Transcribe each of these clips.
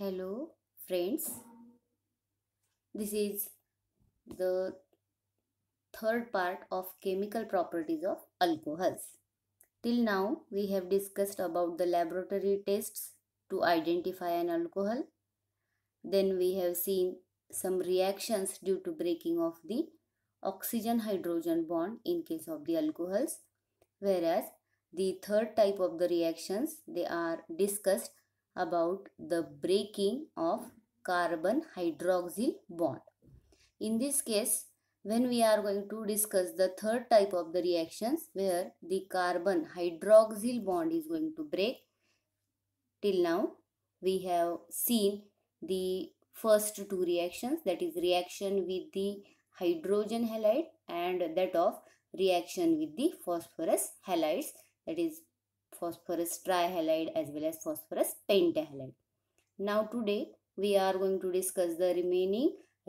hello friends this is the third part of chemical properties of alcohols till now we have discussed about the laboratory tests to identify an alcohol then we have seen some reactions due to breaking of the oxygen hydrogen bond in case of the alcohols whereas the third type of the reactions they are discussed about the breaking of carbon hydroxyl bond. In this case, when we are going to discuss the third type of the reactions where the carbon hydroxyl bond is going to break. Till now, we have seen the first two reactions that is reaction with the hydrogen halide and that of reaction with the phosphorus halides that is phosphorus trihalide as well as phosphorus pentahalide. Now today we are going to discuss the remaining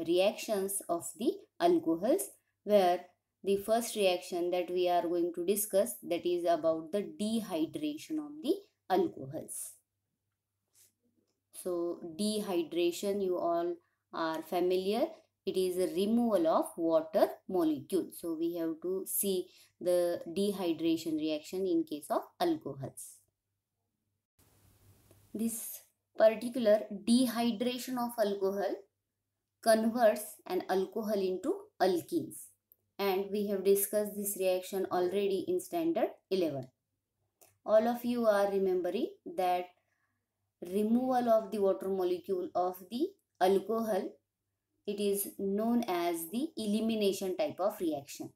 reactions of the alcohols where the first reaction that we are going to discuss that is about the dehydration of the alcohols. So dehydration you all are familiar it is a removal of water molecule. So we have to see the dehydration reaction in case of alcohols. This particular dehydration of alcohol converts an alcohol into alkenes and we have discussed this reaction already in standard 11. All of you are remembering that removal of the water molecule of the alcohol it is known as the elimination type of reaction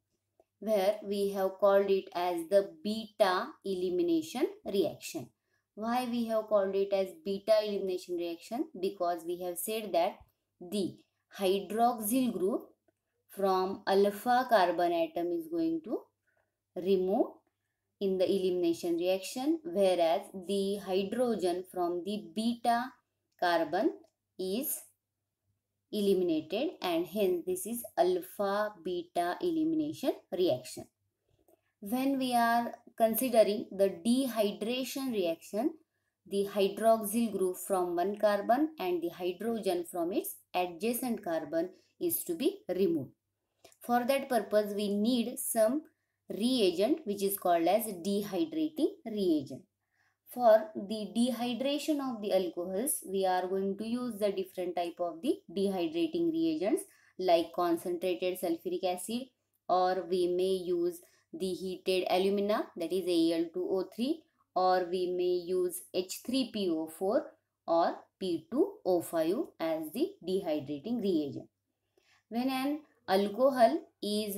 where we have called it as the beta elimination reaction. Why we have called it as beta elimination reaction? Because we have said that the hydroxyl group from alpha carbon atom is going to remove in the elimination reaction whereas the hydrogen from the beta carbon is eliminated and hence this is alpha beta elimination reaction. When we are considering the dehydration reaction, the hydroxyl group from one carbon and the hydrogen from its adjacent carbon is to be removed. For that purpose, we need some reagent which is called as dehydrating reagent for the dehydration of the alcohols, we are going to use the different type of the dehydrating reagents like concentrated sulfuric acid or we may use the heated alumina that is Al2O3 or we may use H3PO4 or P2O5 as the dehydrating reagent. When an alcohol is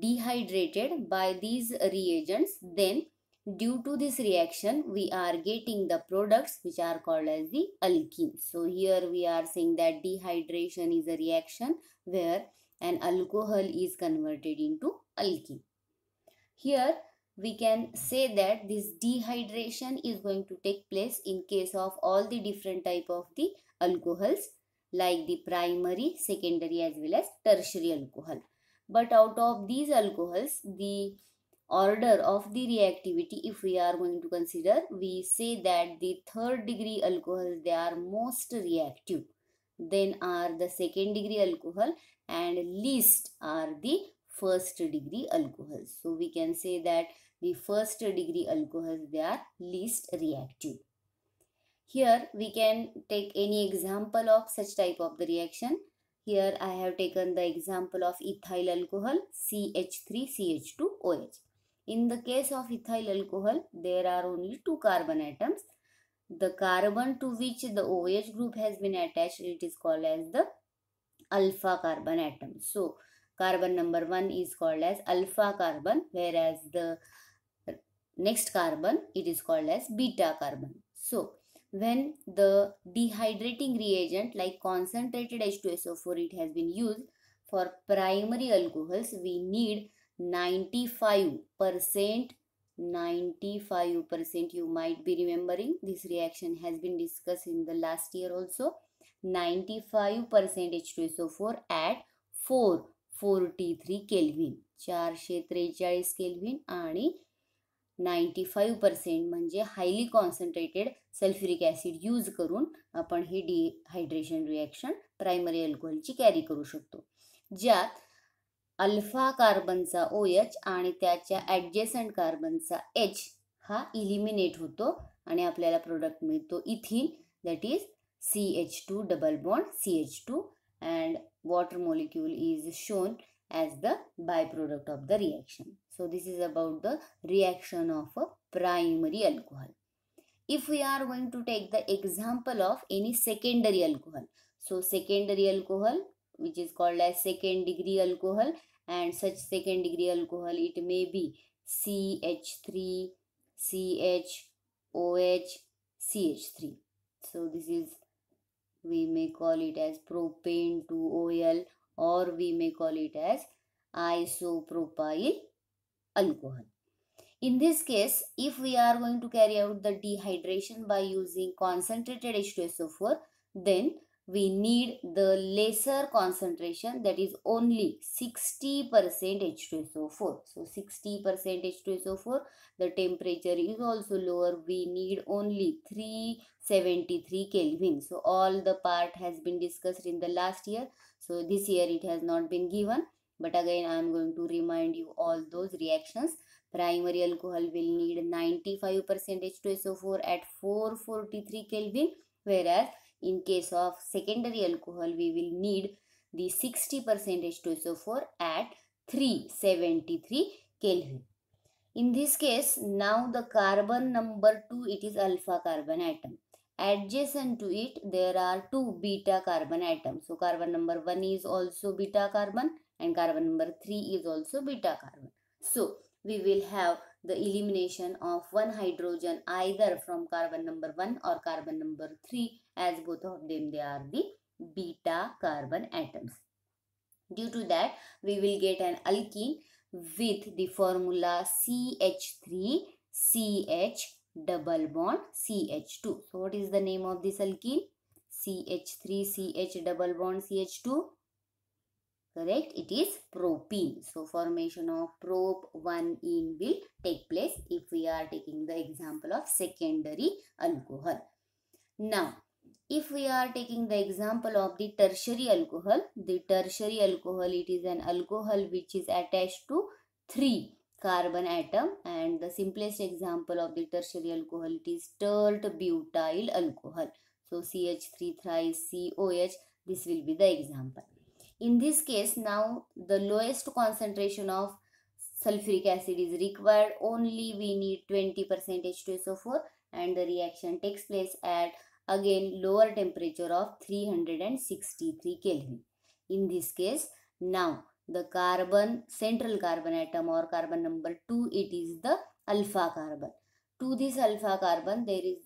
dehydrated by these reagents then Due to this reaction, we are getting the products which are called as the alkenes. So here we are saying that dehydration is a reaction where an alcohol is converted into alkene. Here we can say that this dehydration is going to take place in case of all the different type of the alcohols like the primary, secondary as well as tertiary alcohol. But out of these alcohols, the order of the reactivity if we are going to consider we say that the third degree alcohols they are most reactive then are the second degree alcohol and least are the first degree alcohols so we can say that the first degree alcohols they are least reactive here we can take any example of such type of the reaction here I have taken the example of ethyl alcohol CH3CH2OH. In the case of ethyl alcohol, there are only two carbon atoms. The carbon to which the OH group has been attached, it is called as the alpha carbon atom. So, carbon number 1 is called as alpha carbon whereas the next carbon it is called as beta carbon. So, when the dehydrating reagent like concentrated H2SO4 it has been used for primary alcohols, we need ninety five percent been discussed in the last year also has five percent H two S O four at four forty three kelvin चारशे त्रेचाळीस kelvin आणि ninety five percent म्हणजे highly concentrated sulphuric acid use करून आपण ही dehydration reaction primary अल्कोहोलची carry करू शकतो ज्यात अल्फा कार्बनचा ओ एच आणि त्याच्या ॲडजेसंट कार्बनचा एच हा इलिमिनेट होतो आणि आपल्याला प्रोडक्ट मिळतो ethene that is C H two double bond C H two and water molecule is shown as the by product of the reaction so this is about the reaction of a primary alcohol if we are going to take the example of any secondary alcohol so secondary alcohol which is called as second degree alcohol and such second degree alcohol it may be CH3, CH, OH, CH3. So this is we may call it as propane 2OL or we may call it as isopropyl alcohol. In this case, if we are going to carry out the dehydration by using concentrated H2SO4, then we need the lesser concentration that is only 60% H2SO4. So 60% H2SO4, the temperature is also lower. We need only 373 Kelvin. So all the part has been discussed in the last year. So this year it has not been given. But again, I am going to remind you all those reactions. Primary alcohol will need 95% H2SO4 at 443 Kelvin, whereas in case of secondary alcohol, we will need the 60 percent H2SO4 at 373 Kelvin. In this case, now the carbon number 2, it is alpha carbon atom. Adjacent to it, there are two beta carbon atoms. So, carbon number 1 is also beta carbon and carbon number 3 is also beta carbon. So, we will have the elimination of one hydrogen either from carbon number 1 or carbon number 3 as both of them they are the beta carbon atoms. Due to that, we will get an alkene with the formula CH3CH double bond CH2. So, what is the name of this alkene? CH3CH double bond CH2. Correct? It is propene. So, formation of prop 1-ene will take place if we are taking the example of secondary alcohol. Now, if we are taking the example of the tertiary alcohol the tertiary alcohol it is an alcohol which is attached to three carbon atom and the simplest example of the tertiary alcohol it is tert butyl alcohol so ch3 thrice coh this will be the example in this case now the lowest concentration of sulfuric acid is required only we need 20 percent h2so4 and the reaction takes place at again lower temperature of 363 Kelvin. In this case, now the carbon, central carbon atom or carbon number 2, it is the alpha carbon. To this alpha carbon, there is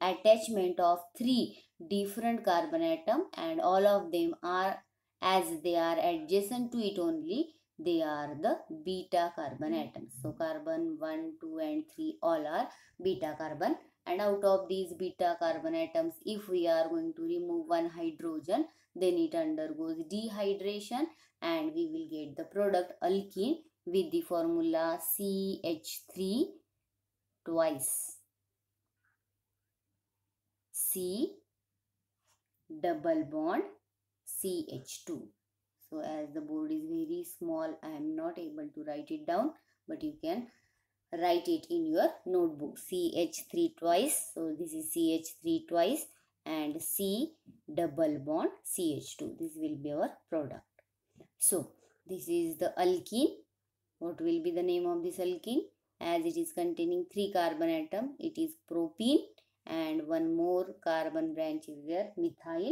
attachment of three different carbon atom and all of them are as they are adjacent to it only they are the beta carbon hmm. atoms so carbon 1 2 and 3 all are beta carbon and out of these beta carbon atoms if we are going to remove one hydrogen then it undergoes dehydration and we will get the product alkene with the formula CH3 twice C double bond CH2 so as the board is very small I am not able to write it down but you can write it in your notebook CH3 twice so this is CH3 twice and C double bond CH2 this will be our product so this is the alkene what will be the name of this alkene as it is containing three carbon atom it is propene and one more carbon branch is there methyl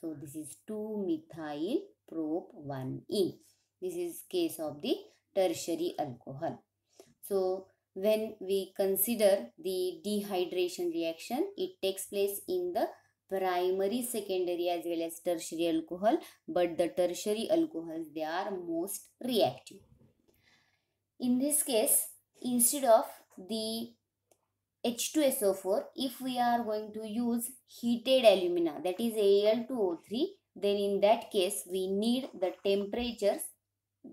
so this is 2 methyl prop 1 in this is case of the tertiary alcohol so when we consider the dehydration reaction it takes place in the primary secondary as well as tertiary alcohol but the tertiary alcohols they are most reactive in this case instead of the H2SO4 if we are going to use heated alumina that is Al2O3 then in that case we need the temperatures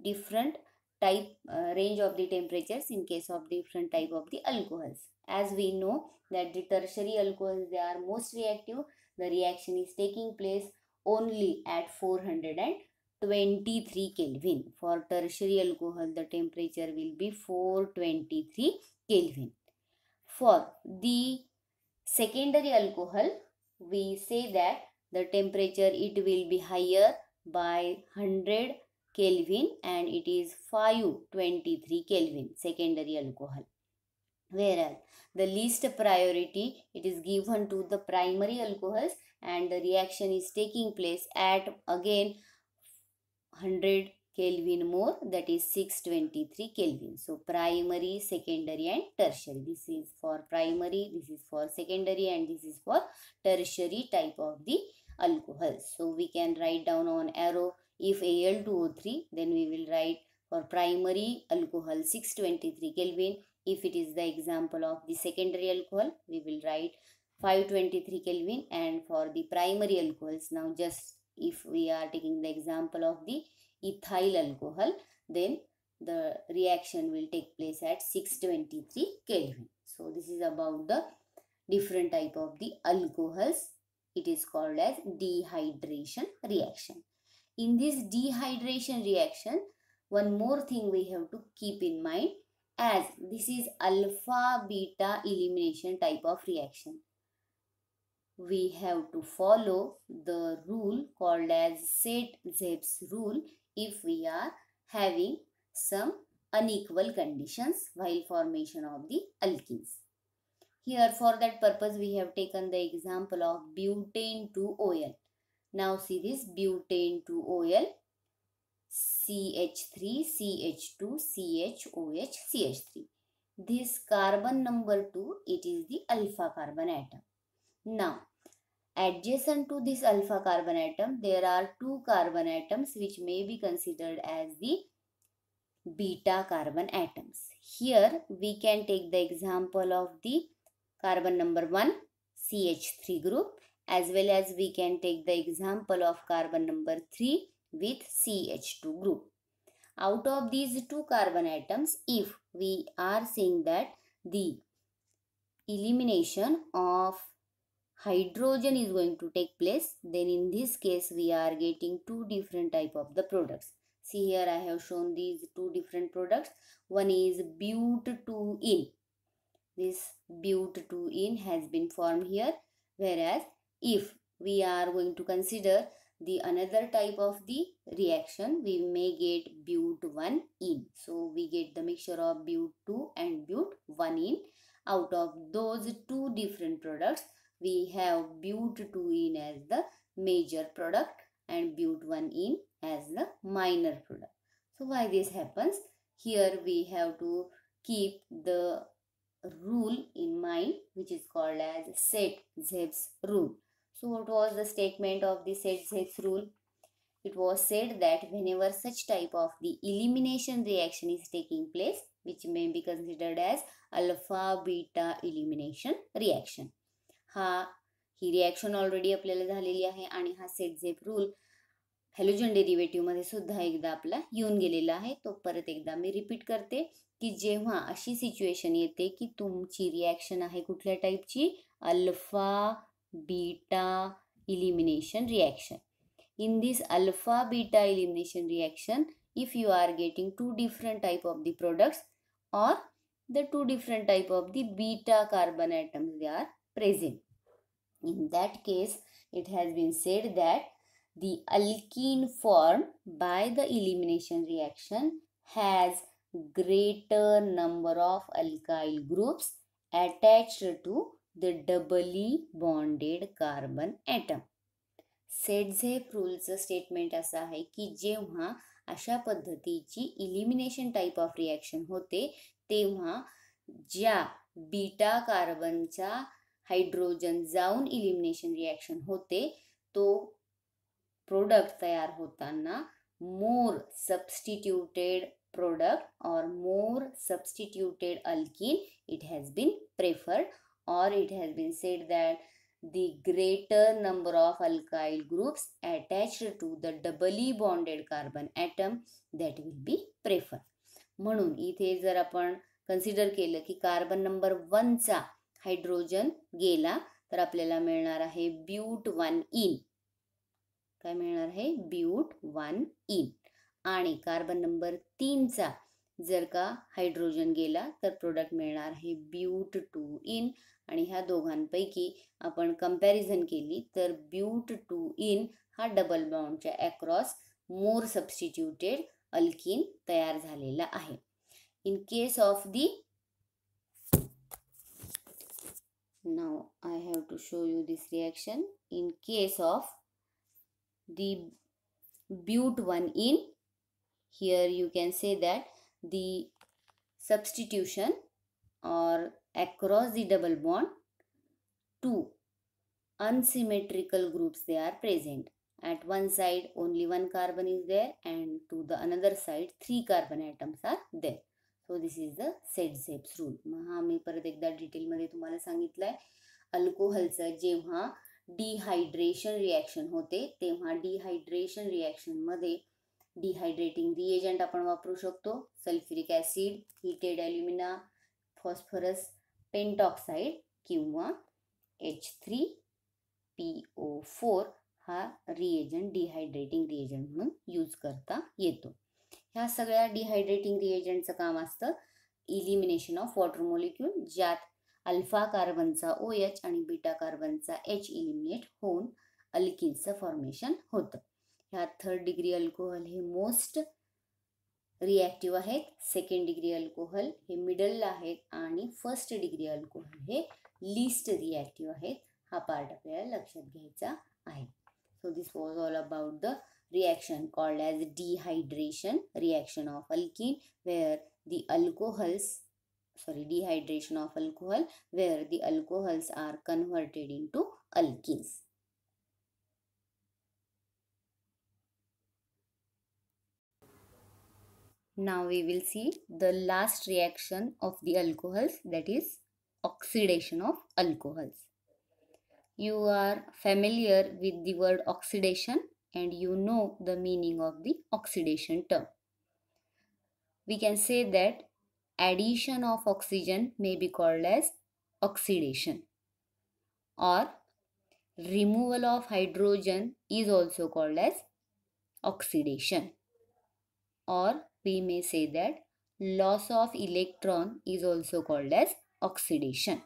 different type uh, range of the temperatures in case of different type of the alcohols as we know that the tertiary alcohols they are most reactive the reaction is taking place only at 423 kelvin for tertiary alcohol the temperature will be 423 kelvin for the secondary alcohol we say that the temperature it will be higher by 100 Kelvin and it is 523 Kelvin secondary alcohol. Whereas the least priority it is given to the primary alcohols and the reaction is taking place at again 100 Kelvin more that is 623 Kelvin. So primary, secondary and tertiary. This is for primary, this is for secondary and this is for tertiary type of the alcohol. So we can write down on arrow if Al2O3, then we will write for primary alcohol 623 Kelvin. If it is the example of the secondary alcohol, we will write 523 Kelvin and for the primary alcohols, now just if we are taking the example of the ethyl alcohol, then the reaction will take place at 623 Kelvin. So this is about the different type of the alcohols. It is called as dehydration reaction in this dehydration reaction one more thing we have to keep in mind as this is alpha beta elimination type of reaction we have to follow the rule called as Zeb's rule if we are having some unequal conditions while formation of the alkenes. Here for that purpose we have taken the example of butane to OL. Now see this butane 2OL CH3 CH2 CHOH CH3. This carbon number 2 it is the alpha carbon atom. Now adjacent to this alpha carbon atom there are two carbon atoms which may be considered as the beta carbon atoms. Here we can take the example of the carbon number 1 CH3 group as well as we can take the example of carbon number 3 with CH2 group. Out of these two carbon atoms, if we are saying that the elimination of hydrogen is going to take place, then in this case we are getting two different type of the products. See here I have shown these two different products. One is but 2 in This but 2 in has been formed here whereas if we are going to consider the another type of the reaction we may get but 1 in so we get the mixture of but 2 and but 1 in out of those two different products we have but 2 in as the major product and but 1 in as the minor product so why this happens here we have to keep the rule in mind which is called as set zeb's rule So what was the statement of the Setz-Hess rule? It was said that whenever such type of the elimination reaction is taking place, which may be considered as alpha beta elimination reaction. हा ही reaction already आपल्याला झालेली आहे आणि हा rule, rule halogen डेरिव्हेटिव्हमध्ये सुद्धा एकदा आपला येऊन गेलेला आहे तो परत एकदा मी रिपीट करते की जेव्हा अशी सिच्युएशन येते की तुमची रिॲक्शन आहे कुठल्या टाईपची alpha beta elimination reaction. In this alpha beta elimination reaction, if you are getting two different type of the products or the two different type of the beta carbon atoms they are present. In that case, it has been said that the alkene form by the elimination reaction has greater number of alkyl groups attached to the doubly bonded carbon atom. Saytzeff रूलचं statement असं आहे की जेव्हा अशा पद्धतीची elimination type of reaction होते तेव्हा ज्या बीटा कार्बनचा हायड्रोजन जाऊन इलिमिनेशन रिॲक्शन होते तो प्रोडक्ट तयार होताना more substituted product or more substituted alkene it has been preferred or it has been said that the greater number of alkyl groups attached to the doubly bonded carbon atom that will be preferred. म्हणून इथे जर आपण consider केलं की carbon number वनचा hydrogen गेला तर आपल्याला मिळणार आहे ब्यूट वन इन काय मिळणार आहे ब्यूट वन इन आणि कार्बन नंबर तीनचा जर का हायड्रोजन गेला तर प्रोडक्ट मिळणार आहे ब्यूट टू इन आणि ह्या दोघांपैकी आपण कंपॅरिझन केली तर ब्यूट टू इन हा डबल बाउंडच्या अक्रॉस मोर सबस्टिट्यूटेड अल्किन तयार झालेला आहे इन केस ऑफ दी नाव I have to show you this reaction in case of the but one ene here you can say that the substitution or across the double bond two unsymmetrical groups they are present at one side only one carbon is there and to the another side three carbon atoms are there so this is the set zeps rule maha ekda detail madhe tumhala sangitla hai alcohol cha jevha dehydration reaction hote tevha dehydration reaction madhe dehydrating reagent आपण वापरू शकतो sulphuric acid heated alumina phosphorus pentoxide किंवा H three P O four हा reagent dehydrating reagent म्हणून use करता येतो ह्या सगळ्या डिहायड्रेटिंग रिएजंटचं काम असतं इलिमिनेशन ऑफ वॉटर मॉलिक्यूल ज्यात अल्फा कार्बनचा ओ एच आणि बीटा कार्बनचा एच इलिमिनेट होऊन अल्किनचं फॉर्मेशन होतं हा थर्ड डिग्री अल्कोहल हे मोस्ट रिएक्टिव है सेकेंड डिग्री अल्कोहल हे मिडल है फर्स्ट डिग्री अल्कोहल हे लीस्ट रिएक्टिव है हा पार्ट अपने लक्षा घ्यायचा so this was all about the reaction called as dehydration reaction of alkene where the alcohols sorry dehydration of alcohol where the alcohols are converted into alkenes Now we will see the last reaction of the alcohols that is oxidation of alcohols. You are familiar with the word oxidation and you know the meaning of the oxidation term. We can say that addition of oxygen may be called as oxidation or removal of hydrogen is also called as oxidation or we may say that loss of electron is also called as oxidation.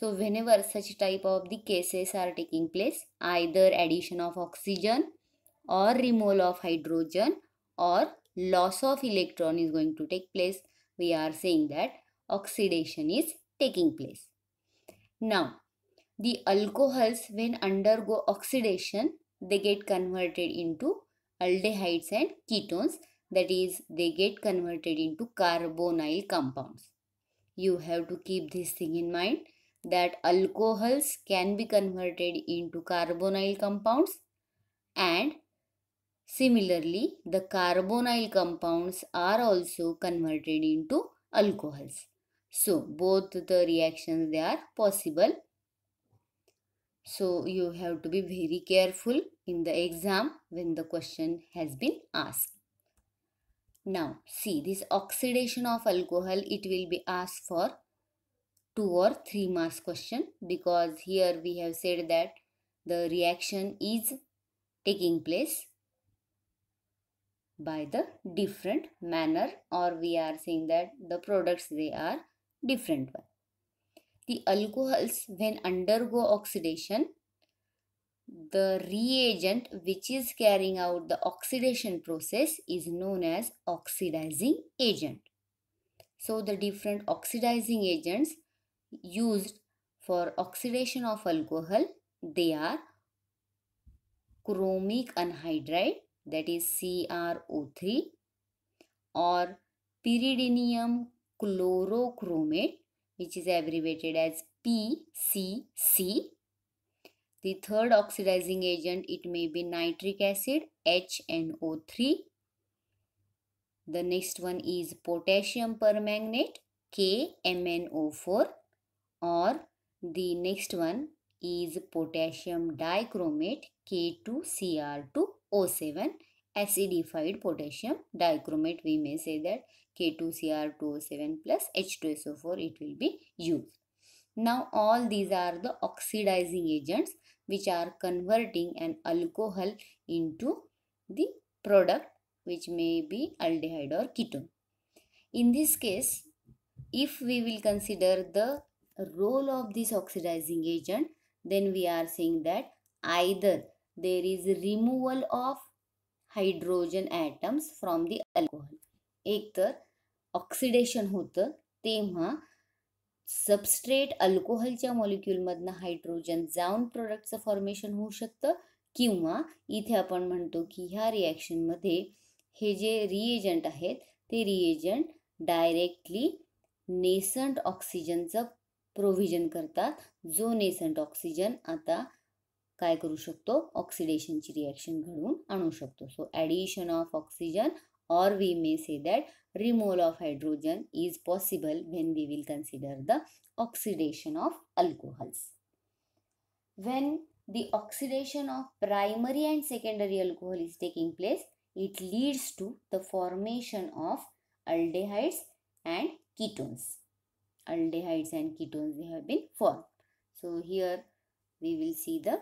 So whenever such type of the cases are taking place, either addition of oxygen or removal of hydrogen or loss of electron is going to take place, we are saying that oxidation is taking place. Now, the alcohols when undergo oxidation, they get converted into aldehydes and ketones that is they get converted into carbonyl compounds you have to keep this thing in mind that alcohols can be converted into carbonyl compounds and similarly the carbonyl compounds are also converted into alcohols so both the reactions they are possible so you have to be very careful in the exam when the question has been asked now see this oxidation of alcohol it will be asked for 2 or 3 marks question because here we have said that the reaction is taking place by the different manner or we are saying that the products they are different one. The alcohols when undergo oxidation the reagent which is carrying out the oxidation process is known as oxidizing agent. So the different oxidizing agents used for oxidation of alcohol they are chromic anhydride that is CrO3 or pyridinium chlorochromate which is abbreviated as PCC the third oxidizing agent, it may be nitric acid, HNO3. The next one is potassium permanganate, KMNO4. Or the next one is potassium dichromate, K2Cr2O7, acidified potassium dichromate. We may say that K2Cr2O7 plus H2SO4, it will be used. Now all these are the oxidizing agents which are converting an alcohol into the product which may be aldehyde or ketone. In this case, if we will consider the role of this oxidizing agent, then we are saying that either there is removal of hydrogen atoms from the alcohol एकतर oxidation होतं तेव्हा substrate अल्कोहोलच्या मॉलिक्युलमधनं hydrogen जाऊन प्रोडक्टचं formation होऊ शकतं किंवा इथे आपण म्हणतो की ह्या रिॲक्शनमध्ये हे जे रिएजंट आहेत ते रिएजंट डायरेक्टली नेसंट ऑक्सिजनचं प्रोव्हिजन करतात जो नेसंट ऑक्सिजन आता काय करू शकतो ऑक्सिडेशनची रिॲक्शन घडवून आणू शकतो so addition of oxygen or we may say that removal of hydrogen is possible when we will consider the oxidation of alcohols. When the oxidation of primary and secondary alcohol is taking place, it leads to the formation of aldehydes and ketones. Aldehydes and ketones they have been formed. So here we will see the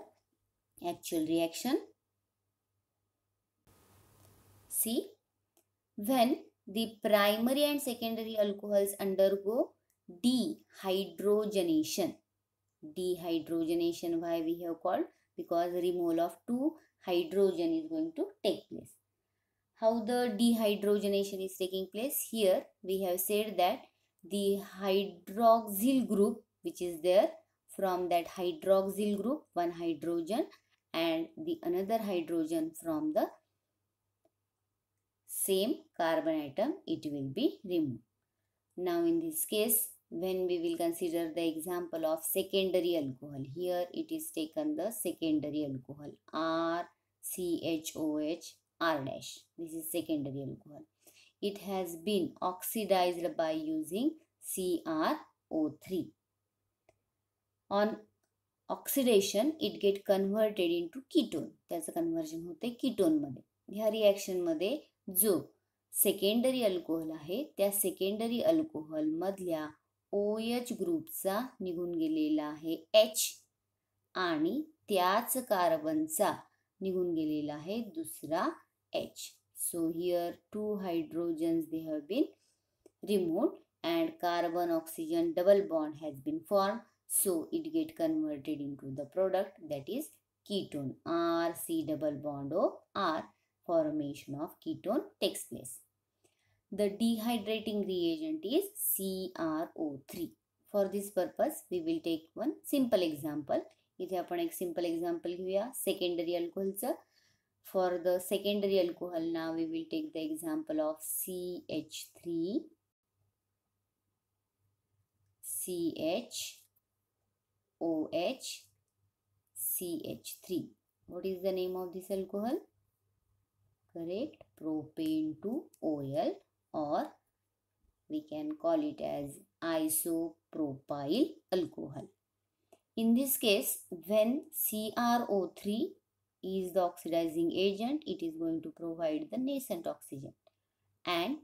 actual reaction. See when the primary and secondary alcohols undergo dehydrogenation. Dehydrogenation, why we have called? Because removal of two hydrogen is going to take place. How the dehydrogenation is taking place? Here we have said that the hydroxyl group which is there from that hydroxyl group one hydrogen and the another hydrogen from the same carbon atom it will be removed. Now in this case when we will consider the example of secondary alcohol here it is taken the secondary alcohol R C H O H R R dash this is secondary alcohol. It has been oxidized by using CrO3. On oxidation, oxidation it get converted into conversion hote ketone होते Here reaction रिॲक्शनमध्ये जो secondary alcohol आहे त्या secondary अल्कोहोलमधल्या O H ग्रुपचा निघून गेलेला आहे H आणि त्याच कार्बनचा निघून गेलेला आहे दुसरा H so here two hydrogens they have been remove and carbon oxygen double bond has been form so it get converted into the product that is ketone R C double bond O R formation of ketone takes place. The dehydrating reagent is CrO3. For this purpose, we will take one simple example. If you have a simple example here, secondary alcohol. For the secondary alcohol, now we will take the example of CH3. CH OH CH3. What is the name of this alcohol? correct propane to oil or we can call it as isopropyl alcohol in this case when CrO3 is the oxidizing agent it is going to provide the nascent oxygen and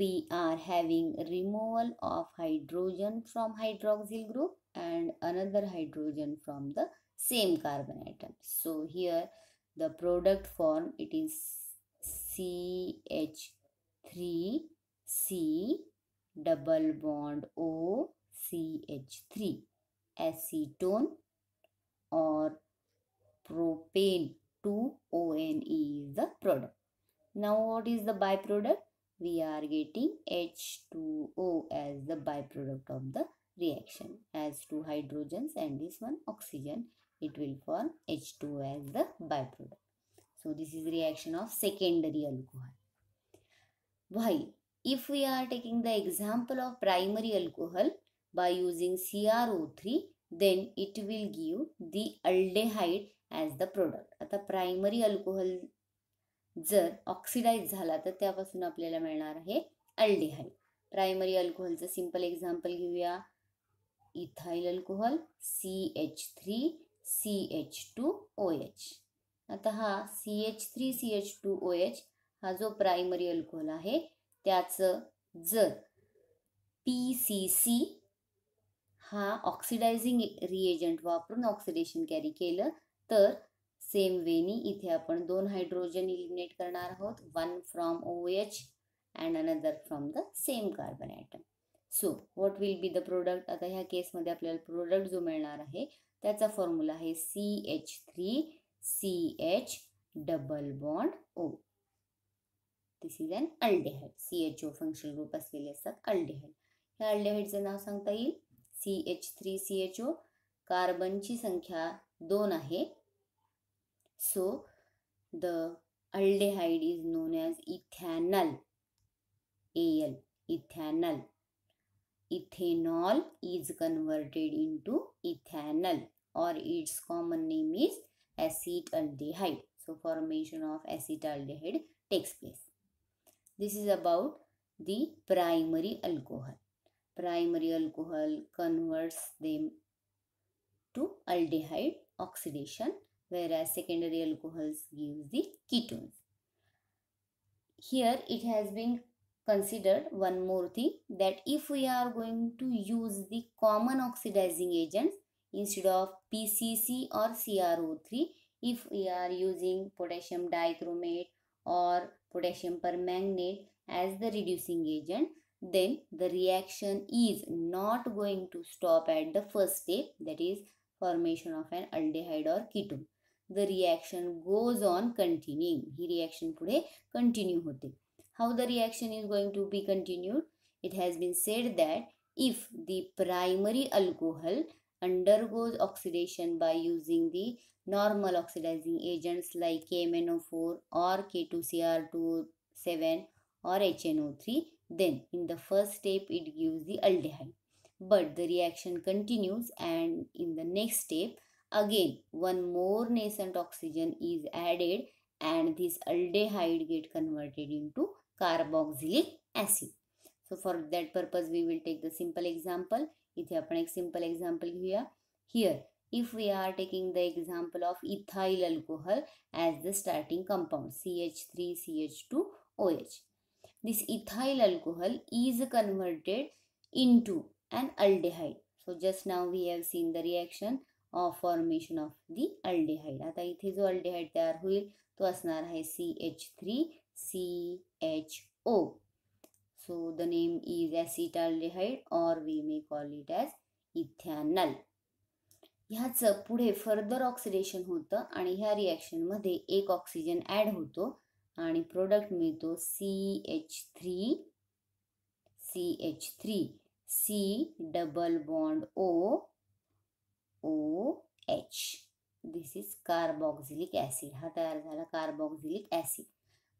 we are having removal of hydrogen from hydroxyl group and another hydrogen from the same carbon atom so here the product form it is CH3C double bond O CH3 acetone or propane ONE is the product. Now what is the byproduct? We are getting H2O as the byproduct of the reaction as two hydrogens and this one oxygen it will form H2 as the byproduct. So this is reaction of secondary alcohol. Why? If we are taking the example of primary alcohol by using CrO3, then it will give the aldehyde as the product. आता primary alcohol जर oxidise झाला तर त्यापासून आपल्याला मिळणार आहे aldehyde primary अल्कोहोलचं simple example घेऊया ethyl alcohol C H three C H two O H आता हा C H three C H two O H हा जो प्रायमरी अल्कोहोल आहे त्याचं जर पी सी सी हा ऑक्सिडायझिंग रिएजंट वापरून ऑक्सिडेशन कॅरी केलं तर सेम वेनी इथे आपण दोन हायड्रोजन इलिमिनेट करणार आहोत one from O H and another from the same carbon atom so what will be the product आता ह्या केसमध्ये आपल्याला प्रोडक्ट जो मिळणार आहे त्याचा फॉर्म्युला आहे C H three C H double bond O this is an aldehyde C H O functional group असलेले असतात अल्डेहाइड ह्या अल्डेहाइडचं नाव सांगता येईल C H three C H O कार्बनची संख्या दोन आहे so the aldehyde is known as ethanal L ethanal Ethanol is converted into ethanol or its common name is acetaldehyde. So formation of acetaldehyde takes place. This is about the primary alcohol. Primary alcohol converts them to aldehyde oxidation whereas secondary alcohols gives the ketones. Here it has been consider one more thing that if we are going to use the common oxidizing agents instead of PCC or CrO3 if we are using potassium dichromate or potassium permanganate as the reducing agent then the reaction is not going to stop at the first step that is formation of an aldehyde or ketone the reaction goes on continuing ही reaction पुढे continue होते how the reaction is going to be continued it has been said that if the primary alcohol undergoes oxidation by using the normal oxidizing agents like KMNO4 or K2Cr27 or HNO3 then in the first step it gives the aldehyde but the reaction continues and in the next step again one more nascent oxygen is added and this aldehyde get converted into carboxylic acid so for that purpose we will take the simple example इधे अपने एक simple example घूया if we are taking the example of ethyl alcohol as the starting compound C H three C H two O H this ethyl alcohol is converted into an aldehyde so just now we have seen the reaction of formation of the aldehyde आता इधे जो aldehyde तैयार हो C H three C H O. So the name is acetaldehyde or we may call it as ethanol. ह्याचं पुढे further oxidation होतं आणि ह्या रिॲक्शनमध्ये एक ऑक्सिजन ॲड होतो आणि प्रोडक्ट मिळतो C H three C H three C double bond O O H this is carboxylic acid हा तयार झाला कार्बॉक्झिलिक ॲसिड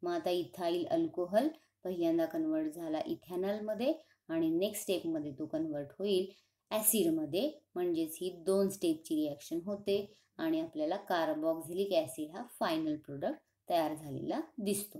मग आता इथाईल अल्कोहल पहिल्यांदा कन्वर्ट झाला इथॅनॉलमध्ये आणि नेक्स्ट स्टेपमध्ये तो कन्वर्ट होईल ॲसिडमध्ये म्हणजेच ही दोन स्टेपची रिॲक्शन होते आणि आपल्याला कार्बॉक्झिलिक ॲसिड हा फायनल प्रोडक्ट तयार झालेला दिसतो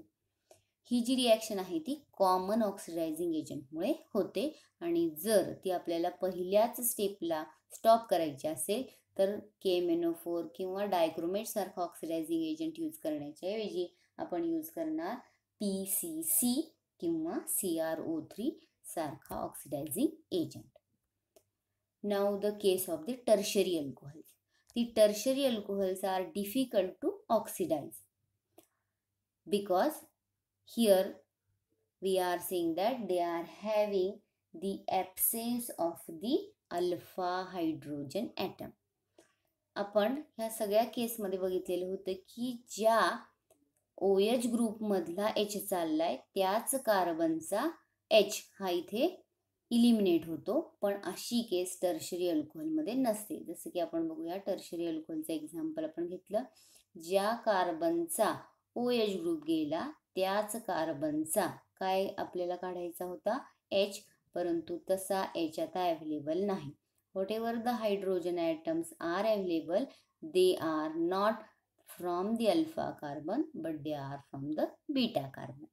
ही जी रिॲक्शन आहे ती कॉमन ऑक्सिडायझिंग एजंटमुळे होते आणि जर ती आपल्याला पहिल्याच स्टेपला स्टॉप करायची असेल तर केमेनोफोर किंवा डायक्रोमेटसारखा ऑक्सिडायझिंग एजंट यूज करण्याच्याऐवजी आपण यूज करणार पी सी सी किंवा सी आर ओ थ्री सारखा oxidising agent now the case of the tertiary alcohols the tertiary alcohols are difficult to oxidise because here we are saying that they are having the absence of the alpha hydrogen atom आपण ह्या सगळ्या केसमध्ये बघितलेलं होतं की ज्या O H मधला H चाललाय त्याच कार्बनचा एच हा इथे इलिमिनेट होतो पण अशी केस टर्शरी अल्कोहोलमध्ये नसते जसं की आपण बघूया टर्शरी अल्कोहोलचं एक्झाम्पल आपण घेतलं ज्या कार्बनचा ओ एच ग्रुप गेला त्याच कार्बनचा काय आपल्याला काढायचा होता एच परंतु तसा एच आता अवेलेबल नाही whatever the hydrogen atoms are available they are not from the alpha carbon but they are from the beta carbon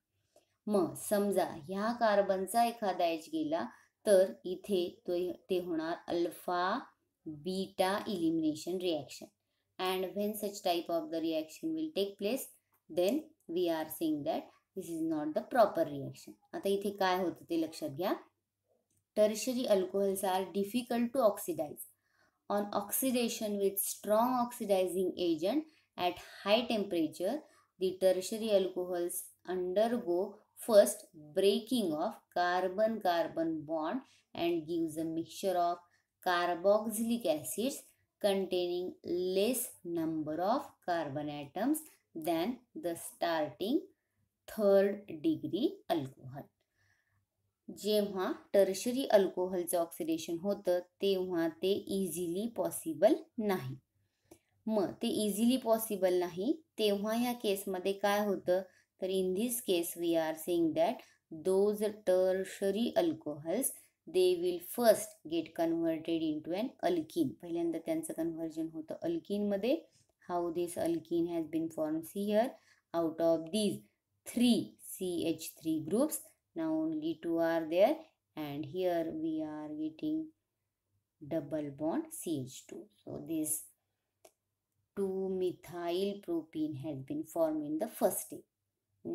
म मग हा कार्बन का एखाद एच गेला तर इथे तो ते होणार alpha beta elimination reaction and when such type of the reaction will take place then we are seeing that this is not the proper reaction आता इथे काय होतं ते लक्षात घ्या tertiary alcohols are difficult to oxidise on oxidation with strong oxidising agent At high temperature, the tertiary alcohols undergo first breaking of carbon-carbon bond and gives a mixture of carboxylic acids containing less number of carbon atoms than the starting third degree alcohol जेव्हा tertiary alcohol oxidation होते easily possible नहीं मे easily possible नहीं तेव्हा ह्या केसमध्ये काय होतं in this case we are seeing that those tertiary alcohols they will first get converted into an alkene पहिल्यांदा कन्वर्जन होता अल्किन मधे how this alkene has been form see here out of these three C H three groups ना only two are there and here we are getting double bond C H two so this 2 methyl propene has been formed in the first step.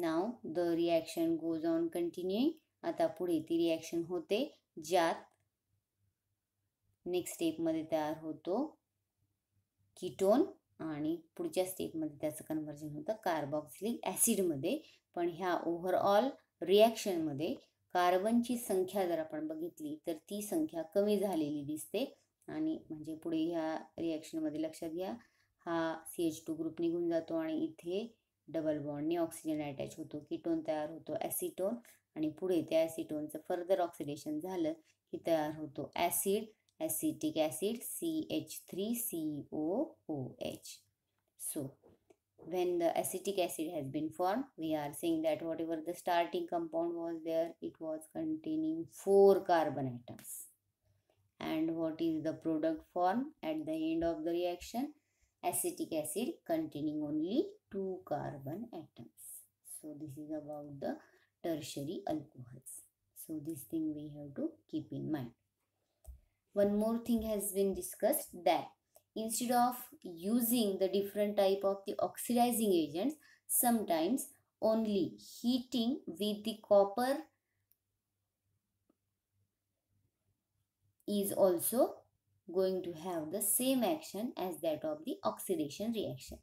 Now the reaction goes on continuing. आता पुढे ती reaction होते ज्यात next स्टेपमध्ये तयार होतो ketone आणि पुढच्या स्टेपमध्ये त्याचं कन्व्हर्जन होतं कार्बॉक्सिलिक ॲसिडमध्ये पण ह्या ओव्हरऑल रिॲक्शनमध्ये कार्बनची संख्या जर आपण बघितली तर ती संख्या कमी झालेली दिसते आणि म्हणजे पुढे ह्या रिॲक्शनमध्ये लक्षात घ्या हा सी एच टू ग्रुप निघून जातो आणि इथे डबल बॉन्डने ऑक्सिजन अटॅच होतो किटोन तयार होतो ॲसिटोन आणि पुढे त्या ॲसिटोनचं फर्दर ऑक्सिडेशन झालं की तयार होतो acid acetic acid C H three C O O H so when the acetic acid has been formed we are saying that whatever the starting compound was there it was containing four carbon atoms and what is the product formed at the end of the reaction acetic acid containing only two carbon atoms. So this is about the tertiary alcohols. So this thing we have to keep in mind. One more thing has been discussed that instead of using the different type of the oxidizing agents, sometimes only heating with the copper is also going to have the same action as that of the oxidation reaction.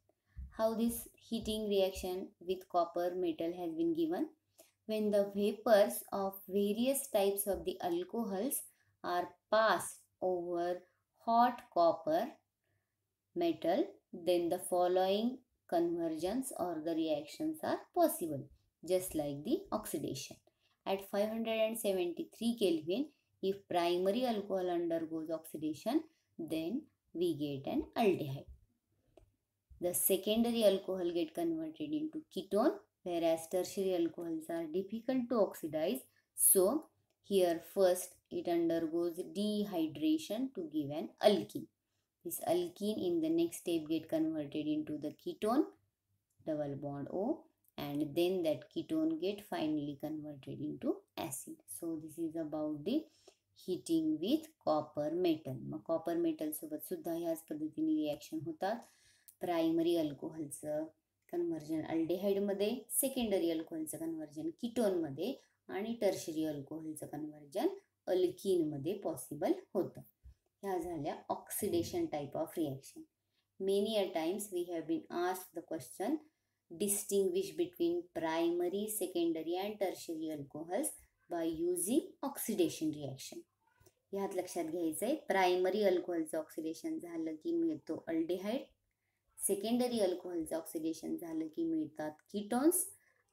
How this heating reaction with copper metal has been given? When the vapors of various types of the alcohols are passed over hot copper metal, then the following conversions or the reactions are possible, just like the oxidation. At 573 Kelvin, if primary alcohol undergoes oxidation, then we get an aldehyde. The secondary alcohol get converted into ketone, whereas tertiary alcohols are difficult to oxidize. So, here first it undergoes dehydration to give an alkene. This alkene in the next step get converted into the ketone, double bond O and then that ketone get finally converted into acid. So, this is about the heating with copper metal मग copper मेटलसोबत सुद्धा ह्याच पद्धतीने reaction होतात primary अल्कोहोलचं conversion अल्डेहाईडमध्ये secondary अल्कोहोलचं conversion किटोनमध्ये आणि टर्शरी अल्कोहोलचं कन्व्हर्जन अल्किनमध्ये पॉसिबल होतं ह्या झाल्या oxidation type of reaction many a times we have been ask the question distinguish between primary secondary and tertiary alcohols by using oxidation reaction ह्यात लक्षात घ्यायचं आहे प्रायमरी अल्कोहोलचं ऑक्सिडेशन झालं की मिळतो अल्डिहाईड सेकंडरी अल्कोहोलचं ऑक्सिडेशन झालं की मिळतात किटॉन्स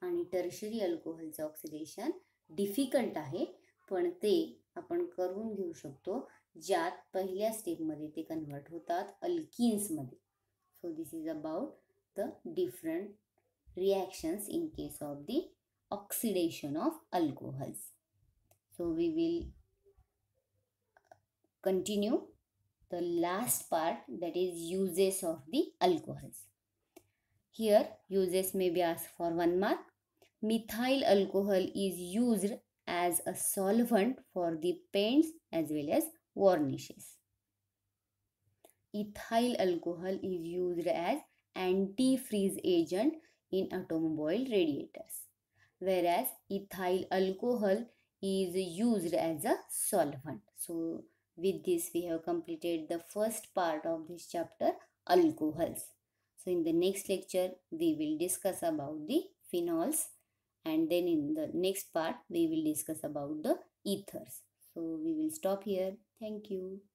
आणि टर्शरी अल्कोहोलचं ऑक्सिडेशन डिफिकल्ट आहे पण ते आपण करून घेऊ शकतो ज्यात पहिल्या स्टेपमध्ये ते कन्व्हर्ट होतात अल्किन्समध्ये so this is about the different reactions in case of the oxidation of alcohols. So we will continue the last part that is uses of the alcohols. Here uses may be asked for one mark. Methyl alcohol is used as a solvent for the paints as well as varnishes. Ethyl alcohol is used as antifreeze agent in automobile radiators whereas ethyl alcohol is used as a solvent. So with this we have completed the first part of this chapter alcohols. So in the next lecture we will discuss about the phenols and then in the next part we will discuss about the ethers. So we will stop here. Thank you.